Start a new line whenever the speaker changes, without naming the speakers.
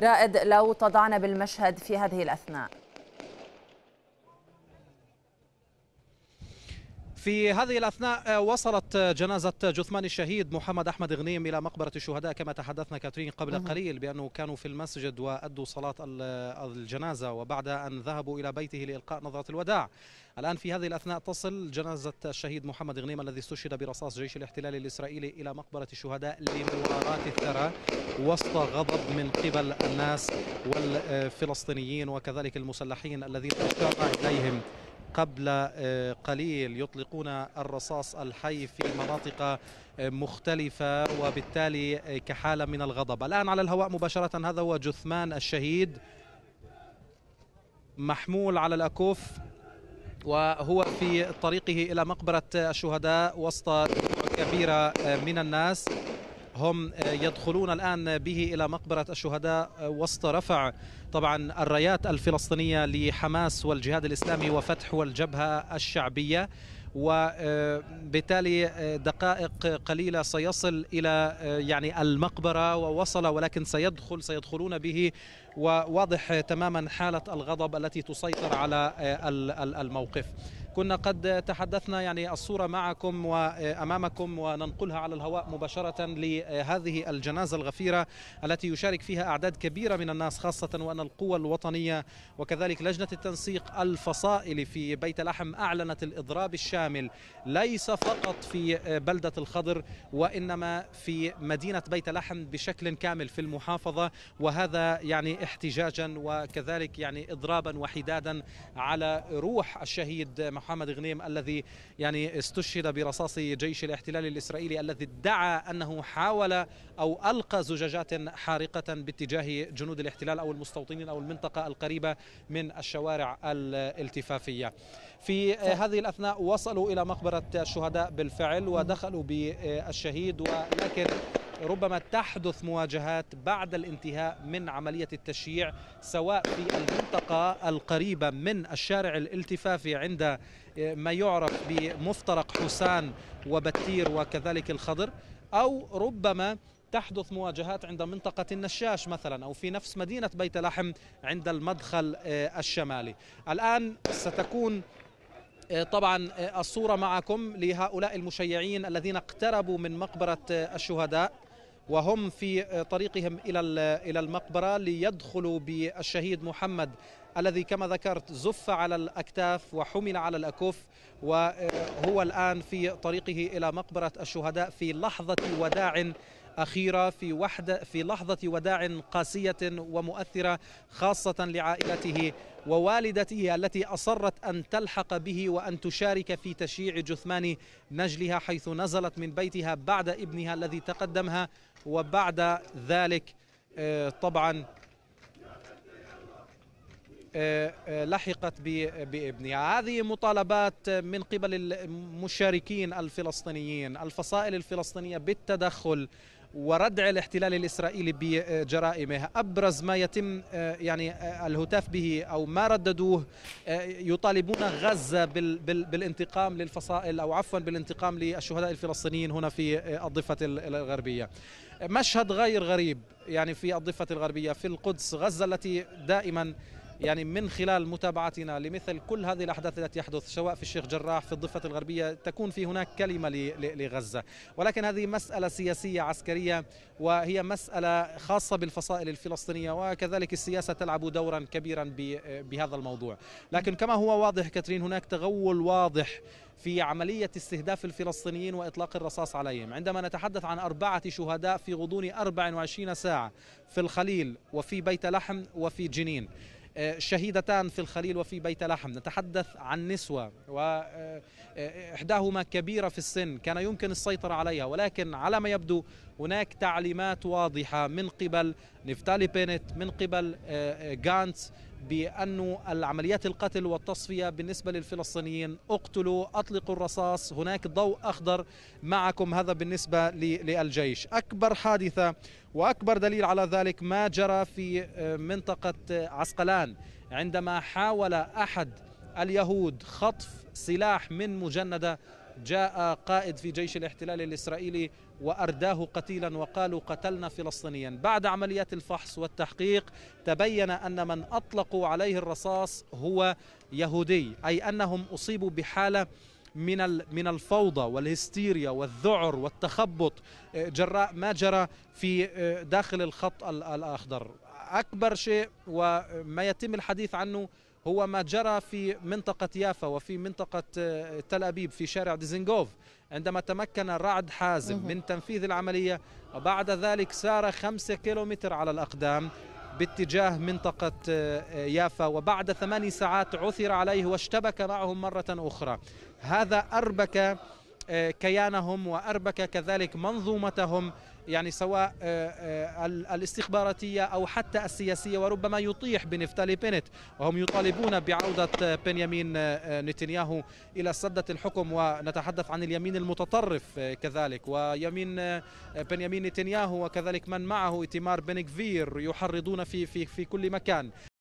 رائد لو تضعنا بالمشهد في هذه الأثناء في هذه الأثناء آه، وصلت آه، جنازة جثمان الشهيد محمد أحمد غنيم إلى مقبرة الشهداء كما تحدثنا كاترين قبل قليل بأنه كانوا في المسجد وأدوا صلاة آه، الجنازة وبعد أن ذهبوا إلى بيته لإلقاء نظرة الوداع الآن في هذه الأثناء تصل جنازة الشهيد محمد غنيم الذي استشهد برصاص جيش الاحتلال الإسرائيلي إلى مقبرة الشهداء لمرارات الثرى وسط غضب من قبل الناس والفلسطينيين وكذلك المسلحين الذين اشتاق إليهم قبل آه، قليل يطلقون الرصاص الحي في مناطق آه، مختلفة وبالتالي آه، كحالة من الغضب الآن على الهواء مباشرة هذا هو جثمان الشهيد محمول على الأكوف وهو في طريقه إلى مقبرة الشهداء وسط كبيرة من الناس هم آه, يدخلون الآن به إلى مقبرة الشهداء آه, وسط رفع طبعا الرايات الفلسطينية لحماس والجهاد الإسلامي وفتح والجبهة الشعبية وبالتالي آه, دقائق قليله سيصل الى يعني المقبره ووصل ولكن سيدخل سيدخلون به وواضح تماما حاله الغضب التي تسيطر على الموقف كنا قد تحدثنا يعني الصورة معكم وأمامكم وننقلها على الهواء مباشرة لهذه الجنازة الغفيرة التي يشارك فيها أعداد كبيرة من الناس خاصة وأن القوى الوطنية وكذلك لجنة التنسيق الفصائل في بيت لحم أعلنت الإضراب الشامل ليس فقط في بلدة الخضر وإنما في مدينة بيت لحم بشكل كامل في المحافظة وهذا يعني احتجاجا وكذلك يعني إضرابا وحدادا على روح الشهيد محمد محمد غنيم الذي يعني استشهد برصاص جيش الاحتلال الإسرائيلي الذي ادعى أنه حاول أو ألقى زجاجات حارقة باتجاه جنود الاحتلال أو المستوطنين أو المنطقة القريبة من الشوارع الالتفافية في هذه الأثناء وصلوا إلى مقبرة الشهداء بالفعل ودخلوا بالشهيد ولكن ربما تحدث مواجهات بعد الانتهاء من عملية التشييع سواء في المنطقة القريبة من الشارع الالتفافي عند آه، ما يعرف بمفترق حسان وبتير وكذلك الخضر أو ربما تحدث مواجهات عند منطقة النشاش مثلا أو في نفس مدينة بيت لحم عند المدخل آه، الشمالي الآن ستكون آه، طبعا الصورة معكم لهؤلاء المشيعين الذين اقتربوا من مقبرة الشهداء وهم في آه، طريقهم إلى إلى المقبرة ليدخلوا بالشهيد محمد الذي كما ذكرت زف على الأكتاف وحمل على الأكف وهو آه، الآن في طريقه إلى مقبرة الشهداء في لحظة وداع أخيرة في وحدة في لحظة وداع قاسية ومؤثرة خاصة لعائلته ووالدته التي أصرت أن تلحق به وأن تشارك في تشييع جثمان نجلها حيث نزلت من بيتها بعد ابنها الذي تقدمها وبعد ذلك آه، طبعا آه، آه، لحقت بابني هذه مطالبات من قبل المشاركين الفلسطينيين الفصائل الفلسطينية بالتدخل وردع الاحتلال الاسرائيلي بجرائمه ابرز ما يتم آه، يعني الهتاف به او ما رددوه يطالبون غزه بالانتقام للفصائل او عفوا بالانتقام للشهداء الفلسطينيين هنا في الضفه الغربيه. مشهد غير غريب يعني في الضفه الغربيه في القدس غزه التي دائما يعني من خلال متابعتنا لمثل كل هذه الأحداث التي تحدث سواء في الشيخ جراح في الضفة الغربية تكون في هناك كلمة لغزة ولكن هذه مسألة سياسية عسكرية وهي مسألة خاصة بالفصائل الفلسطينية وكذلك السياسة تلعب دورا كبيرا بهذا الموضوع لكن كما هو واضح كاترين هناك تغول واضح في عملية استهداف الفلسطينيين وإطلاق الرصاص عليهم عندما نتحدث عن أربعة شهداء في غضون 24 ساعة في الخليل وفي بيت لحم وفي جنين شهيدتان في الخليل وفي بيت لحم نتحدث عن نسوة وإحداهما آه، آه، كبيرة في السن كان يمكن السيطرة عليها ولكن على ما يبدو هناك تعليمات واضحة من قبل نفتالي بينت من قبل غانتس آه، بأن العمليات القتل والتصفية بالنسبة للفلسطينيين اقتلوا أطلقوا الرصاص هناك ضوء أخضر معكم هذا بالنسبة للجيش أكبر حادثة وأكبر دليل على ذلك ما جرى في آه، منطقة آه، عسقلان عندما حاول أحد اليهود خطف سلاح من مجنده جاء قائد في جيش الاحتلال الإسرائيلي وأرداه قتيلا وقالوا قتلنا فلسطينيا بعد عمليات الفحص والتحقيق تبين أن من أطلقوا عليه الرصاص هو يهودي أي أنهم أصيبوا بحالة من من الفوضى والهستيريا والذعر والتخبط جراء ما جرى في داخل الخط الأخضر أكبر شيء وما يتم الحديث عنه هو ما جرى في منطقة يافا وفي منطقة آه، تل أبيب في شارع ديزنغوف عندما تمكن رعد حازم من تنفيذ العملية وبعد ذلك سار خمسة كيلومتر على الأقدام باتجاه منطقة آه، يافا وبعد ثماني ساعات عثر عليه واشتبك معهم مرة أخرى هذا أربك آه، كيانهم وأربك كذلك منظومتهم يعني سواء آه، آه، الاستخباراتية أو حتى السياسية وربما يطيح بنفتالي بينت وهم يطالبون بعودة آه، بنيامين نتنياهو إلى سدة الحكم ونتحدث عن اليمين المتطرف كذلك ويمين بنيامين نتنياهو وكذلك من معه إتمار بنكفير يحرضون في في في كل مكان